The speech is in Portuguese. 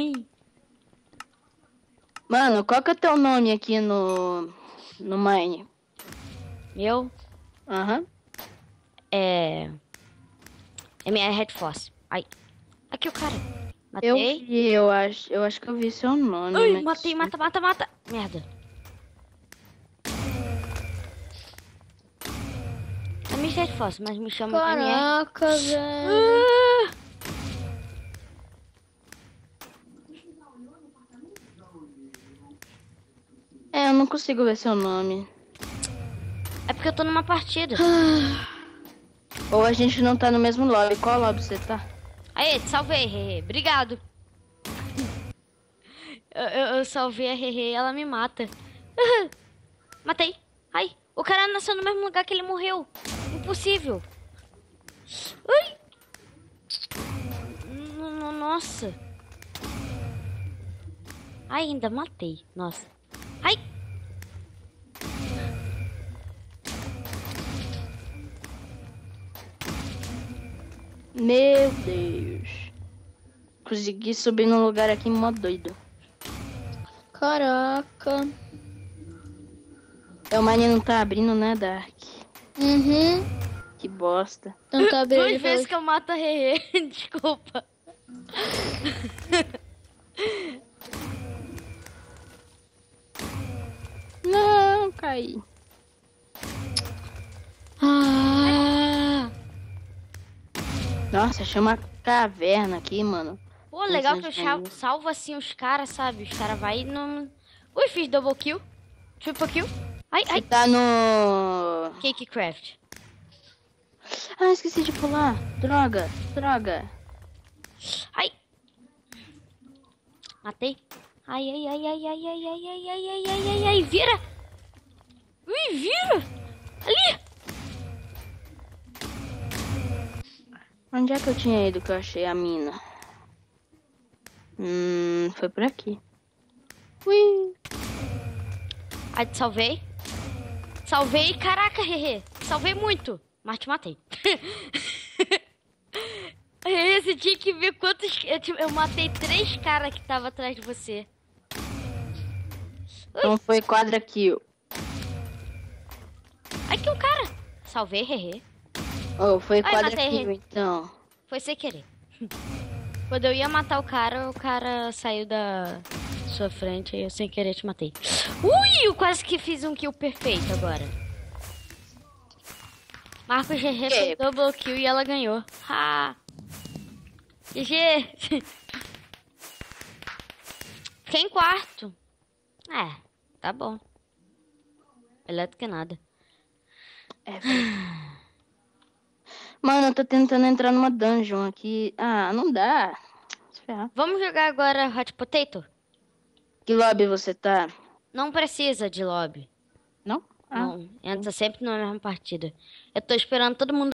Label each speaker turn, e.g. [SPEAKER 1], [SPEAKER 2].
[SPEAKER 1] ruim. Mano, qual que é o teu nome aqui no.
[SPEAKER 2] no Mine? Eu, Aham. Uhum. É. minha Red Force. Ai. Aqui é o cara. Matei. Eu
[SPEAKER 1] eu acho, eu acho que eu vi seu nome. Ai, mas...
[SPEAKER 2] matei, mata, mata, mata. Merda. É minha Red Force, mas me chama Caraca, MR. velho. Ah!
[SPEAKER 1] eu não consigo ver seu nome. É
[SPEAKER 2] porque eu tô numa partida.
[SPEAKER 1] Ah. Ou a gente não tá no mesmo lobby. Qual lobby você tá?
[SPEAKER 2] Aê, te salvei, Hehe. Obrigado. Eu, eu, eu, salvei a Hehe ela me mata. Uhum. Matei. Ai, o cara nasceu no mesmo lugar que ele morreu. Impossível. Ai. Nossa. Ainda matei. Nossa. Ai.
[SPEAKER 1] Meu Deus. Consegui subir num lugar aqui mó doido. Caraca. É, o Mani não tá abrindo, né, Dark? Uhum. Que bosta. não tá abrindo. Duas vezes que
[SPEAKER 2] eu mato a Rê, desculpa. não, caí.
[SPEAKER 1] Nossa, chama caverna aqui, mano.
[SPEAKER 2] Pô, legal que eu salvo assim os caras, sabe? Os caras vai não Ui, fiz double kill. Triple kill. Ai, ai. tá no. Cake Craft. Ah, esqueci de pular. Droga, droga. Ai. Matei. Ai, ai, ai, ai, ai, ai, ai, ai, ai, ai, ai, ai, ai, vira. Ui, vira. Ali.
[SPEAKER 1] Onde é que eu tinha ido que eu achei a mina? Hum, foi por aqui.
[SPEAKER 2] Ui! Ai, te salvei. Salvei, caraca, Hehe. Salvei muito, mas te matei. Você tinha que ver quantos... Eu, te... eu matei três caras que estavam atrás de você.
[SPEAKER 1] Então foi quadra kill.
[SPEAKER 2] Aqui um cara. Salvei, Hehe.
[SPEAKER 1] Oh, foi Ai, quadratinho,
[SPEAKER 2] então. Foi sem querer. Quando eu ia matar o cara, o cara saiu da sua frente e eu sem querer te matei. Ui, eu quase que fiz um kill perfeito agora. Marco GG fez double kill e ela ganhou. Ha! GG! Fiquei em quarto. É, tá bom. Melhor do que nada. É. Mano,
[SPEAKER 1] eu tô tentando entrar numa dungeon aqui. Ah, não dá.
[SPEAKER 2] Vamos jogar agora Hot Potato? Que lobby você tá? Não precisa de lobby. Não? Ah. Não. Entra sempre na mesma partida. Eu tô esperando todo mundo.